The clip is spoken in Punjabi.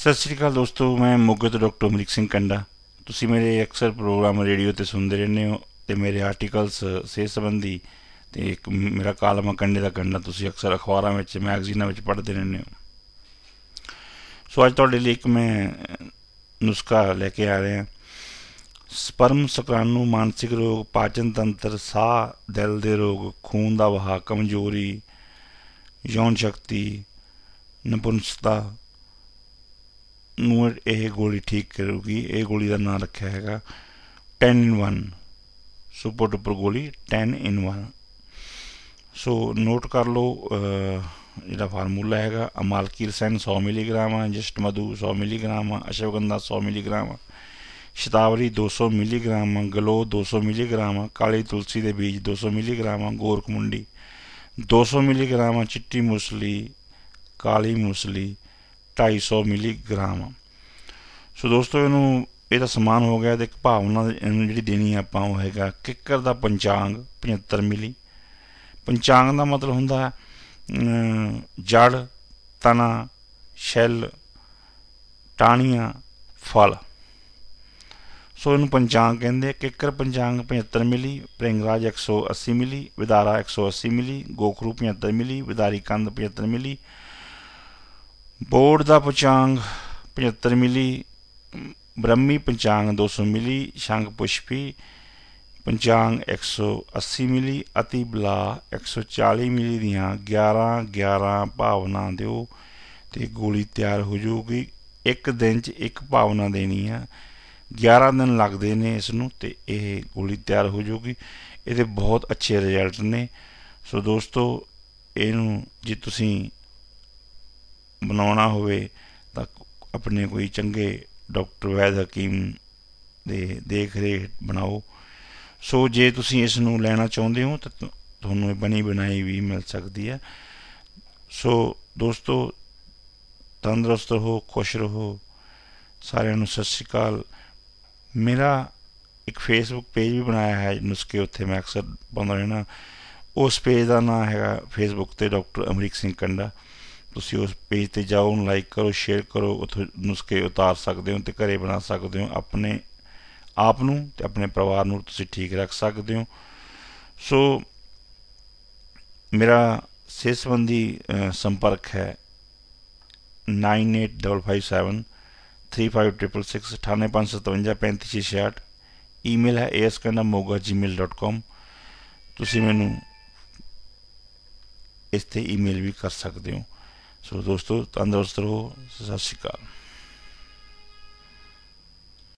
ਸਤਿ ਸ਼੍ਰੀ ਅਕਾਲ ਦੋਸਤੋ ਮੈਂ ਮੁਗਤ ਡਾਕਟਰ ਅਮਰੀਕ ਸਿੰਘ ਕੰਡਾ ਤੁਸੀਂ ਮੇਰੇ ਅਕਸਰ ਪ੍ਰੋਗਰਾਮ ਰੇਡੀਓ ਤੇ ਸੁਣਦੇ ਰਹਿੰਦੇ ਹੋ ਤੇ ਮੇਰੇ ਆਰਟੀਕਲਸ ਸਿਹਤ ਸੰਬੰਧੀ ਤੇ ਇੱਕ ਮੇਰਾ ਕਾਲਮ ਕੰਡੇ ਦਾ ਕੰਡਾ ਤੁਸੀਂ ਅਕਸਰ ਅਖਬਾਰਾਂ ਵਿੱਚ ਮੈਗਜ਼ੀਨਾਂ ਵਿੱਚ ਪੜ੍ਹਦੇ ਰਹਿੰਦੇ ਹੋ ਸੋ ਅੱਜ ਤੁਹਾਡੇ ਲਈ ਇੱਕ ਮੈਂ ਨੁਸਖਾ ਲੈ ਕੇ ਆ ਰਿਹਾ ਸਪਰਮ ਸਕਰਾਨੂ ਮਾਨਸਿਕ ਰੋਗ ਪਾਚਨ ਤੰਤਰ ਸਾਹ ਦਿਲ ਦੇ ਰੋਗ ਖੂਨ ਦਾ ਵਹਾਅ ਕਮਜ਼ੋਰੀ ਯੋਨ ਸ਼ਕਤੀ ਨਪੁੰਸਤਾ ਨੂੰ ਇਹ ਗੋਲੀ ਠੀਕ ਕਰੂਗੀ ਇਹ ਗੋਲੀ ਦਾ ਨਾਮ ਰੱਖਿਆ ਹੈਗਾ 10 ਇਨ 1 ਸੁਪਰ ਡੁਪਰ ਗੋਲੀ 10 ਇਨ 1 ਸੋ ਨੋਟ ਕਰ ਲਓ ਇਹਦਾ ਫਾਰਮੂਲਾ ਹੈਗਾ ਅਮਾਲਕੀ ਸੈਨ 100 ਮਿਲੀਗ੍ਰਾਮ ਆ ਜਸਟ ਮਧੂ 100 ਮਿਲੀਗ੍ਰਾਮ ਅਸ਼ਵਗੰਧਾ 100 ਮਿਲੀਗ੍ਰਾਮ ਆ ਸ਼ਤਾਵਰੀ 200 ਮਿਲੀਗ੍ਰਾਮ ਗਲੋ 200 ਮਿਲੀਗ੍ਰਾਮ ਕਾਲੀ ਤੁਲਸੀ ਦੇ ਬੀਜ 200 ਮਿਲੀਗ੍ਰਾਮ ਗੋਰਖਮੁੰਡੀ 200 ਮਿਲੀਗ੍ਰਾਮ ਚਿੱਟੀ ਮੁਸਲੀ ਕਾਲੀ ਮੁਸਲੀ 250 ਮਿਲੀਗ੍ਰਾਮ ਸੋ ਦੋਸਤੋ ਇਹਨੂੰ ਇਹ ਤਾਂ ਸਮਾਨ ਹੋ ਗਿਆ ਤੇ ਇੱਕ ਭਾਵਨਾ ਜਿਹੜੀ ਦੇਣੀ ਹੈ ਆਪਾਂ ਉਹ ਹੈਗਾ ਕਿੱਕਰ ਦਾ ਪੰਚਾਂਗ 75 ਮਿਲੀ ਪੰਚਾਂਗ ਦਾ ਮਤਲਬ ਹੁੰਦਾ ਜੜ ਤਨਾ ਸ਼ੈਲ ਟਾਣੀਆਂ ਫਲ ਸੋ ਇਹਨੂੰ ਪੰਚਾਂਗ ਕਹਿੰਦੇ ਕਿੱਕਰ ਪੰਚਾਂਗ 75 ਮਿਲੀ ਪ੍ਰਿੰਗਰਾਜ 180 ਮਿਲੀ ਵਿਦਾਰਾ 180 ਮਿਲੀ ਗੋਖਰੂ 75 ਮਿਲੀ ਵਿਦਾਰੀ ਕੰਦ 75 ਮਿਲੀ ਬੋਰਡ ਦਾ ਪੰਚਾਂਗ 75 ਮਿਲੀ ਬ੍ਰਹਮੀ ਪੰਚਾਂਗ 200 ਮਿਲੀ ਸ਼ੰਖ ਪੁਸ਼ਪੀ ਪੰਚਾਂਗ 180 ਮਿਲੀ ਅਤੀ ਬਲਾ 140 ਮਿਲੀ ਦੀਆਂ 11 11 ਭਾਵਨਾ ਦਿਓ ਤੇ ਗੋਲੀ ਤਿਆਰ ਹੋ ਜਾਊਗੀ ਇੱਕ ਦਿਨ 'ਚ ਇੱਕ ਭਾਵਨਾ ਦੇਣੀ ਆ 11 ਦਿਨ ਲੱਗਦੇ ਨੇ ਇਸ ਨੂੰ ਤੇ ਇਹ ਗੋਲੀ ਤਿਆਰ ਹੋ ਜਾਊਗੀ ਇਹਦੇ ਬਹੁਤ ਅੱਛੇ ਰਿਜ਼ਲਟ ਨੇ ਸੋ ਦੋਸਤੋ ਇਹਨੂੰ ਜੇ ਤੁਸੀਂ ਬਣਾਉਣਾ ਹੋਵੇ ਤਾਂ ਆਪਣੇ ਕੋਈ ਚੰਗੇ ਡਾਕਟਰ ਵੈਦ ਹਕੀਮ ਦੇ ਦੇਖ ਰੇਖ ਬਣਾਓ ਸੋ ਜੇ ਤੁਸੀਂ ਇਸ ਨੂੰ ਲੈਣਾ ਚਾਹੁੰਦੇ ਹੋ ਤਾਂ ਤੁਹਾਨੂੰ ਇਹ ਬਣੀ ਬਣਾਈ ਵੀ ਮਿਲ ਸਕਦੀ ਹੈ ਸੋ ਦੋਸਤੋ ਤੰਦਰੁਸਤ ਰਹੋ ਖੁਸ਼ ਰਹੋ ਸਾਰਿਆਂ ਨੂੰ ਸਤਿ ਸ਼੍ਰੀ ਅਕਾਲ ਮੇਰਾ ਇੱਕ ਫੇਸਬੁੱਕ ਪੇਜ ਵੀ ਬਣਾਇਆ ਹੈ ਨੁਸਖੇ ਉੱਥੇ ਮੈਂ ਅਕਸਰ ਪਾਉਂਦਾ ਰਹਿਣਾ ਉਸ ਪੇਜ ਦਾ ਨਾਮ ਹੈਗਾ ਫੇਸਬੁੱਕ ਤੇ ਡਾਕਟਰ ਅਮਰੀਕ ਸਿੰਘ ਕੰਡਾ ਤੁਸੀਂ ਉਸ ਪੇਜ ਤੇ ਜਾਓ ਨੂੰ ਲਾਈਕ ਕਰੋ ਸ਼ੇਅਰ ਕਰੋ ਉਥੋਂ ਨੁਸਖੇ ਉਤਾਰ ਸਕਦੇ ਹੋ ਤੇ ਘਰੇ ਬਣਾ ਸਕਦੇ ਹੋ ਆਪਣੇ ਆਪ ਨੂੰ ਤੇ ਆਪਣੇ ਪਰਿਵਾਰ ਨੂੰ ਤੁਸੀਂ ਠੀਕ ਰੱਖ ਸਕਦੇ ਹੋ ਸੋ ਮੇਰਾ ਸਿਹਤ ਸੰਬੰਧੀ ਸੰਪਰਕ ਹੈ 98557 3566 ਈਮੇਲ ਹੈ askanamoga@gmail.com ਤੁਸੀਂ ਮੈਨੂੰ ਇਸ ਤੇ ਈਮੇਲ ਵੀ ਕਰ ਸਕਦੇ ਹੋ ਸੋ ਦੋਸਤੋ ਤੰਦਰੁਸਤ ਰਹੋ ਸਤਿ ਸ਼੍ਰੀ ਅਕਾਲ